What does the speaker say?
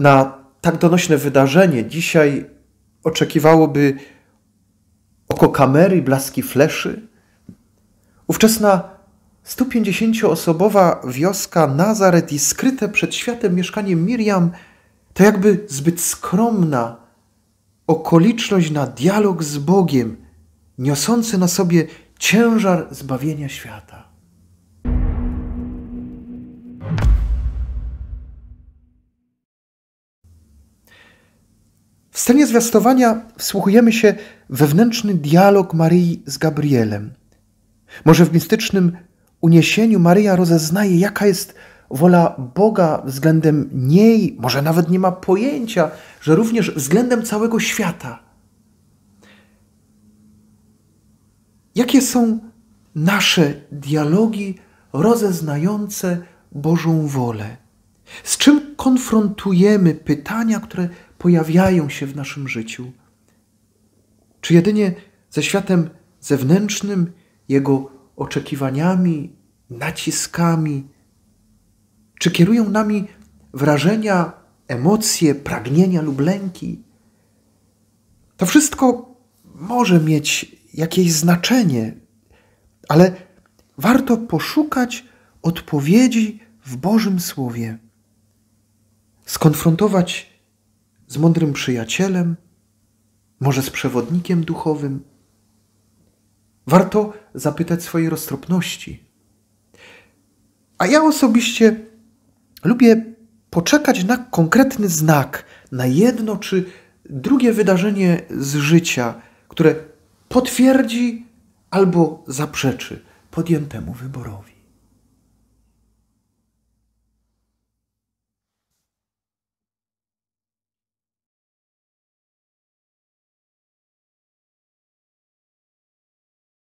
na tak donośne wydarzenie dzisiaj oczekiwałoby oko kamery, blaski fleszy. Ówczesna 150-osobowa wioska Nazaret i skryte przed światem mieszkanie Miriam to jakby zbyt skromna okoliczność na dialog z Bogiem, niosący na sobie ciężar zbawienia świata. scenie zwiastowania wsłuchujemy się wewnętrzny dialog Maryi z Gabrielem. Może w mistycznym uniesieniu Maryja rozeznaje, jaka jest wola Boga względem niej, może nawet nie ma pojęcia, że również względem całego świata. Jakie są nasze dialogi rozeznające Bożą wolę? Z czym konfrontujemy pytania, które pojawiają się w naszym życiu? Czy jedynie ze światem zewnętrznym, jego oczekiwaniami, naciskami? Czy kierują nami wrażenia, emocje, pragnienia lub lęki? To wszystko może mieć jakieś znaczenie, ale warto poszukać odpowiedzi w Bożym Słowie skonfrontować z mądrym przyjacielem, może z przewodnikiem duchowym. Warto zapytać swojej roztropności. A ja osobiście lubię poczekać na konkretny znak, na jedno czy drugie wydarzenie z życia, które potwierdzi albo zaprzeczy podjętemu wyborowi.